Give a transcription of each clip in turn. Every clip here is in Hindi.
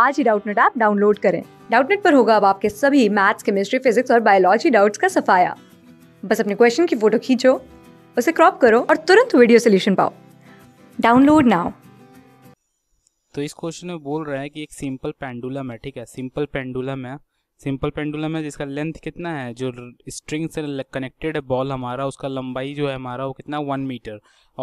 आज ही डाउटनेट ऐप डाउनलोड करें डाउटनेट पर होगा अब आपके सभी मैथ्स केमिस्ट्री फिजिक्स और बायोलॉजी डाउट्स का सफाया बस अपने क्वेश्चन की फोटो खींचो उसे क्रॉप करो और तुरंत वीडियो सोल्यूशन पाओ डाउनलोड नाउ तो इस क्वेश्चन में बोल रहा है कि एक सिंपल पेंडुलम है ठीक है सिंपल पेंडुलम है सिंपल पेंडुलम है जिसका लेंथ कितना है जो स्ट्रिंग से कनेक्टेड है बॉल हमारा उसका लंबाई जो है हमारा वो कितना वन मीटर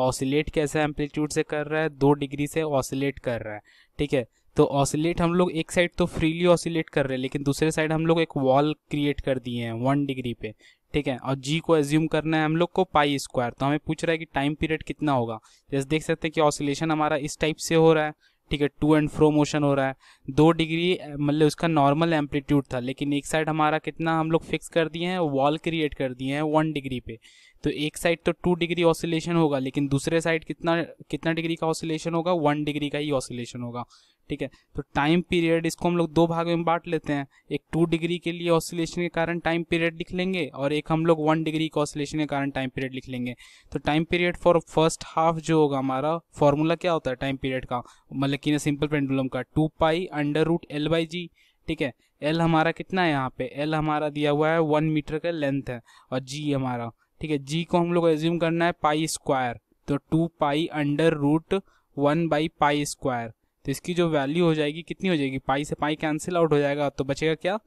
ऑसिलेट कैसे एम्पलीट्यूड से कर रहा है दो डिग्री से ऑसिलेट कर रहा है ठीक है तो ऑसिलेट हम लोग एक साइड तो फ्रीली ऑसिलेट कर रहे हैं लेकिन दूसरे साइड हम लोग एक वॉल क्रिएट कर दिए हैं वन डिग्री पे ठीक है और जी को एज्यूम करना है हम लोग को पाई स्क्वायर तो हमें पूछ रहा है कि टाइम पीरियड कितना होगा जैसे देख सकते हैं कि ऑसिलेशन हमारा इस टाइप से हो रहा है ठीक है टू एंड फ्रो मोशन हो रहा है दो डिग्री मतलब उसका नॉर्मल एम्पलीट्यूड था लेकिन एक साइड हमारा कितना हम लोग फिक्स कर दिए हैं वॉल क्रिएट कर दिए हैं वन डिग्री पे तो एक साइड तो टू डिग्री ऑसिलेशन होगा लेकिन दूसरे साइड कितना कितना डिग्री का ऑसिलेशन होगा वन डिग्री का ही ऑसिलेशन होगा ठीक है तो टाइम पीरियड इसको हम लोग दो भाग में बांट लेते हैं एक टू डिग्री के लिए ऑसिलेशन के कारण टाइम पीरियड लिख लेंगे और एक हम लोग वन डिग्री के ऑसिलेशन के कारण टाइम पीरियड लिख लेंगे तो time period for first half जो होगा हमारा फॉर्मूला क्या होता है टाइम पीरियड का मतलब कि सिंपल पेंडुलम का two pi under root L by g ठीक है एल हमारा कितना है यहाँ पे एल हमारा दिया हुआ है वन मीटर का लेंथ है और जी हमारा ठीक है जी को हम लोग एज्यूम करना है पाई स्क्वायर तो two pi under root one by pi square तो इसकी जो वैल्यू हो जाएगी कितनी हो जाएगी पाई से पाई कैंसिल आउट हो जाएगा तो बचेगा क्या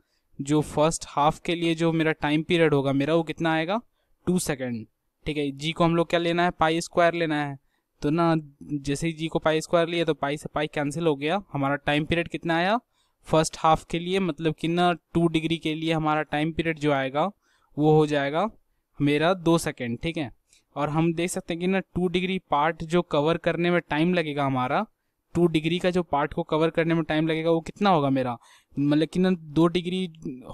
जो फर्स्ट हाफ के लिए जो मेरा टाइम पीरियड होगा मेरा वो कितना आएगा टू सेकेंड ठीक है जी को हम लोग क्या लेना है पाई स्क्वायर लेना है तो ना जैसे ही जी को पाई स्क्वायर लिए तो पाई से पाई कैंसिल हो गया हमारा टाइम पीरियड कितना आया फर्स्ट हाफ के लिए मतलब कि ना टू डिग्री के लिए हमारा टाइम पीरियड जो आएगा वो हो जाएगा मेरा दो सेकेंड ठीक है और हम देख सकते हैं कि ना टू डिग्री पार्ट जो कवर करने में टाइम लगेगा हमारा टू डिग्री का जो पार्ट को कवर करने में टाइम लगेगा वो कितना होगा मेरा मतलब कि ना दो डिग्री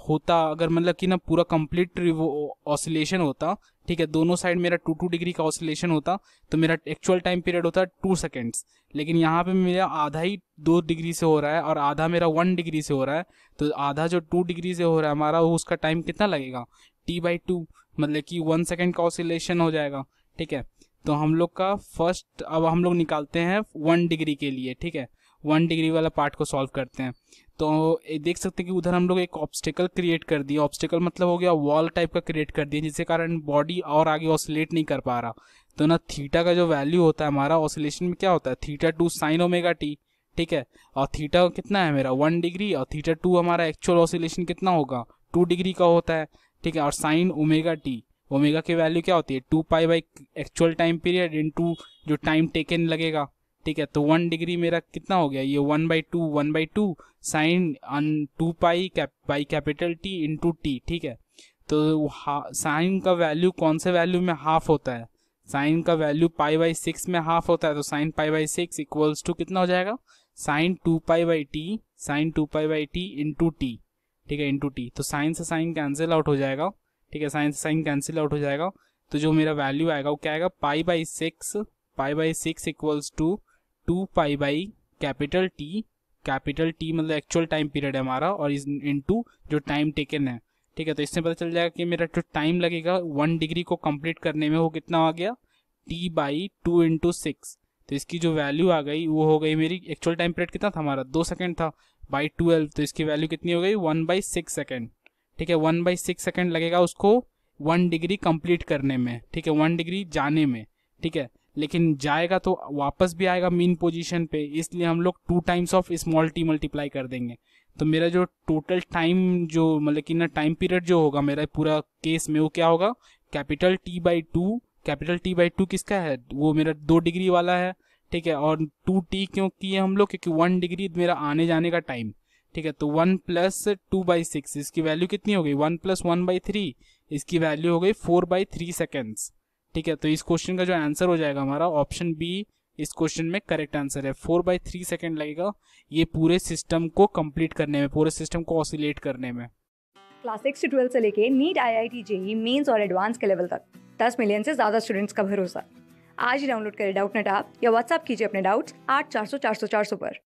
होता अगर मतलब कि ना पूरा कंप्लीट वो ऑसिलेशन होता ठीक है दोनों साइड मेरा टू टू डिग्री का ऑसिलेशन होता तो मेरा एक्चुअल टाइम पीरियड होता है टू सेकेंड्स लेकिन यहाँ पे मेरा आधा ही दो डिग्री से हो रहा है और आधा मेरा वन डिग्री से हो रहा है तो आधा जो टू डिग्री से हो रहा है हमारा वो उसका टाइम कितना लगेगा टी बाई टू मतलब कि वन सेकेंड का ऑसिलेशन हो जाएगा ठीक है तो हम लोग का फर्स्ट अब हम लोग निकालते हैं वन डिग्री के लिए ठीक है वन डिग्री वाला पार्ट को सॉल्व करते हैं तो देख सकते हैं कि उधर हम लोग एक ऑब्स्टिकल क्रिएट कर दिए ऑब्स्टिकल मतलब हो गया वॉल टाइप का क्रिएट कर दिया जिसके कारण बॉडी और आगे ऑसिलेट नहीं कर पा रहा तो ना थीटा का जो वैल्यू होता है हमारा ऑसिलेशन में क्या होता है theta two sine omega t ठीक है और थीटा कितना है मेरा वन डिग्री और थीटा टू हमारा एक्चुअल ऑसिलेशन कितना होगा टू डिग्री का होता है ठीक है और साइन ओमेगा टी ओमेगा की वैल्यू क्या होती है two pi by actual time period इन जो टाइम टेकन लगेगा ठीक है तो वन डिग्री मेरा कितना हो गया ये one by two one by two sine two pi by capital T into t ठीक है तो साइन का वैल्यू कौन से वैल्यू में हाफ होता है साइन का वैल्यू पाई बाई सिक्स में हाफ होता है तो sine pi by six equals two कितना हो जाएगा sine two pi by t sine two pi by t into t ठीक है इंटू टी तो साइन से साइन कैंसिल आउट हो जाएगा ठीक है साइन साइन कैंसिल आउट हो जाएगा तो जो मेरा वैल्यू आएगा वो क्या आएगा pi by six pi by six equals two two pi by capital T capital T मतलब एक्चुअल टाइम पीरियड है हमारा और इन टू जो टाइम टेकन है ठीक है तो इससे पता चल जाएगा कि मेरा जो टाइम लगेगा वन डिग्री को कम्प्लीट करने में वो कितना आ गया t by two into six तो इसकी जो वैल्यू आ गई वो हो गई मेरी एक्चुअल टाइम पीरियड कितना था हमारा दो सेकेंड था बाई ट्वेल्व तो इसकी वैल्यू कितनी हो गई वन बाई सिक्स सेकेंड ठीक है वन बाई सिक्स सेकेंड लगेगा उसको वन डिग्री कंप्लीट करने में ठीक है वन डिग्री जाने में ठीक है लेकिन जाएगा तो वापस भी आएगा मीन पोजीशन पे इसलिए हम लोग two times of small t multiply कर देंगे तो मेरा जो टोटल टाइम जो मतलब कि ना टाइम पीरियड जो होगा मेरा पूरा केस में वो क्या होगा capital T by two capital T by two किसका है वो मेरा दो डिग्री वाला है ठीक है और टू टी क्यों किए हम लोग क्योंकि वन डिग्री मेरा आने जाने का टाइम ठीक है तो one plus two by six इसकी वैल्यू कितनी हो गई one plus one by three इसकी वैल्यू हो गई फोर बाई थ्री सेकेंड्स ठीक है तो इस क्वेश्चन का जो आंसर हो जाएगा हमारा ऑप्शन बी इस क्वेश्चन में करेक्ट आंसर है फोर बाई थ्री सेकेंड लगेगा ये पूरे सिस्टम को कंप्लीट करने में पूरे सिस्टम को ऑसिलेट करने में क्लास सिक्स से ट्वेल्थ से लेके NEET I I T JEE Mains और एडवांस के लेवल तक दस मिलियन से ज्यादा स्टूडेंट्स का भरोसा आज ही डाउनलोड करें डाउट नेट आप या व्हाट्सअप कीजिए अपने डाउट्स आठ चार सौ चार सौ चार सौ पर